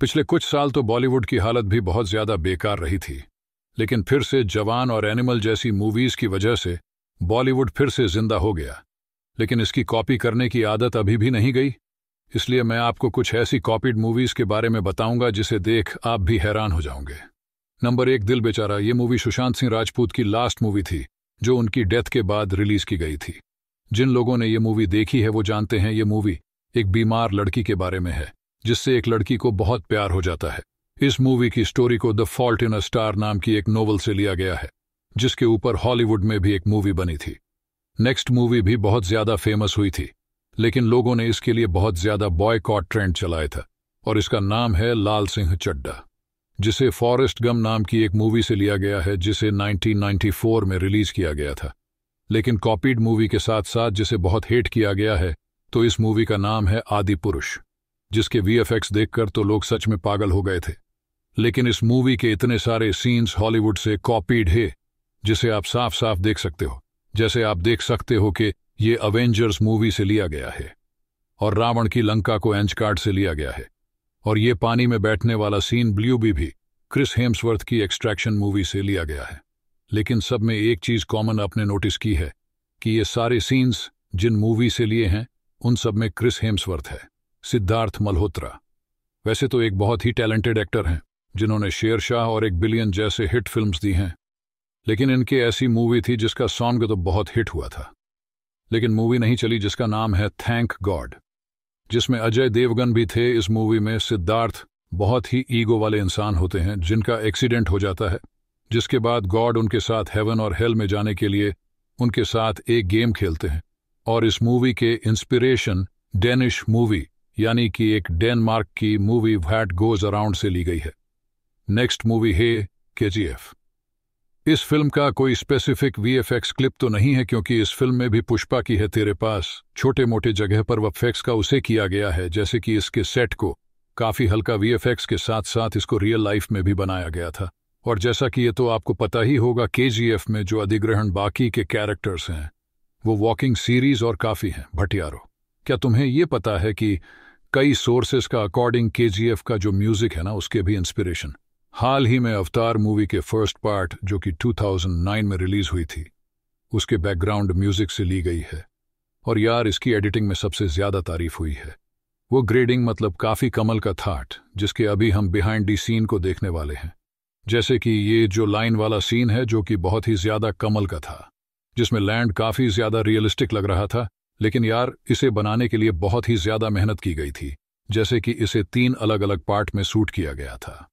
पिछले कुछ साल तो बॉलीवुड की हालत भी बहुत ज्यादा बेकार रही थी लेकिन फिर से जवान और एनिमल जैसी मूवीज की वजह से बॉलीवुड फिर से जिंदा हो गया लेकिन इसकी कॉपी करने की आदत अभी भी नहीं गई इसलिए मैं आपको कुछ ऐसी कॉपीड मूवीज के बारे में बताऊंगा जिसे देख आप भी हैरान हो जाओगे नंबर एक दिल बेचारा ये मूवी सुशांत सिंह राजपूत की लास्ट मूवी थी जो उनकी डेथ के बाद रिलीज की गई थी जिन लोगों ने ये मूवी देखी है वो जानते हैं ये मूवी एक बीमार लड़की के बारे में है जिससे एक लड़की को बहुत प्यार हो जाता है इस मूवी की स्टोरी को the fault in a star नाम की एक नोवेल से लिया गया है जिसके ऊपर हॉलीवुड में भी एक मूवी बनी थी नेक्स्ट मूवी भी बहुत ज्यादा फेमस हुई थी लेकिन लोगों ने इसके लिए बहुत ज्यादा बॉयकॉट ट्रेंड चलाया था और इसका नाम है लाल सिंह चड्डा जिसे फॉरेस्ट गम नाम की एक मूवी से लिया गया है जिसे 1994 में रिलीज किया गया था लेकिन कॉपीड मूवी के साथ साथ जिसे बहुत हेट किया गया है तो इस मूवी का नाम है आदि पुरुष जिसके वीएफएक्स देखकर तो लोग सच में पागल हो गए थे लेकिन इस मूवी के इतने सारे सीन्स हॉलीवुड से कॉपीड है जिसे आप साफ साफ देख सकते हो जैसे आप देख सकते हो कि ये अवेंजर्स मूवी से लिया गया है और रावण की लंका को एंच कार्ड से लिया गया है और ये पानी में बैठने वाला सीन ब्ल्यू भी, भी क्रिस हेम्सवर्थ की एक्सट्रैक्शन मूवी से लिया गया है लेकिन सब में एक चीज कॉमन आपने नोटिस की है कि ये सारे सीन्स जिन मूवी से लिए हैं उन सब में क्रिस हेम्सवर्थ है सिद्धार्थ मल्होत्रा वैसे तो एक बहुत ही टैलेंटेड एक्टर हैं जिन्होंने शेरशाह और एक बिलियन जैसे हिट फिल्म्स दी हैं लेकिन इनकी ऐसी मूवी थी जिसका सॉन्ग तो बहुत हिट हुआ था लेकिन मूवी नहीं चली जिसका नाम है थैंक गॉड जिसमें अजय देवगन भी थे इस मूवी में सिद्धार्थ बहुत ही ईगो वाले इंसान होते हैं जिनका एक्सीडेंट हो जाता है जिसके बाद गॉड उनके साथ हेवन और हेल में जाने के लिए उनके साथ एक गेम खेलते हैं और इस मूवी के इंस्पिरेशन डेनिश मूवी यानी कि एक डेनमार्क की मूवी वैट गोज अराउंड से ली गई है नेक्स्ट मूवी है के इस फिल्म का कोई स्पेसिफिक वीएफएक्स क्लिप तो नहीं है क्योंकि इस फिल्म में भी पुष्पा की है तेरे पास छोटे मोटे जगह पर वफेक्स का उसे किया गया है जैसे कि इसके सेट को काफी हल्का वीएफएक्स के साथ साथ इसको रियल लाइफ में भी बनाया गया था और जैसा कि ये तो आपको पता ही होगा के में जो अधिग्रहण बाकी के कैरेक्टर्स हैं वो वॉकिंग सीरीज और काफी हैं भटियारो क्या तुम्हें ये पता है कि कई सोर्सेस का अकॉर्डिंग के का जो म्यूजिक है ना उसके भी इंस्पिरेशन हाल ही में अवतार मूवी के फर्स्ट पार्ट जो कि 2009 में रिलीज हुई थी उसके बैकग्राउंड म्यूजिक से ली गई है और यार इसकी एडिटिंग में सबसे ज्यादा तारीफ हुई है वो ग्रेडिंग मतलब काफी कमल का थाट जिसके अभी हम बिहाइंड दी सीन को देखने वाले हैं जैसे कि ये जो लाइन वाला सीन है जो कि बहुत ही ज्यादा कमल का था जिसमें लैंड काफी ज्यादा रियलिस्टिक लग रहा था लेकिन यार इसे बनाने के लिए बहुत ही ज्यादा मेहनत की गई थी जैसे कि इसे तीन अलग अलग पार्ट में सूट किया गया था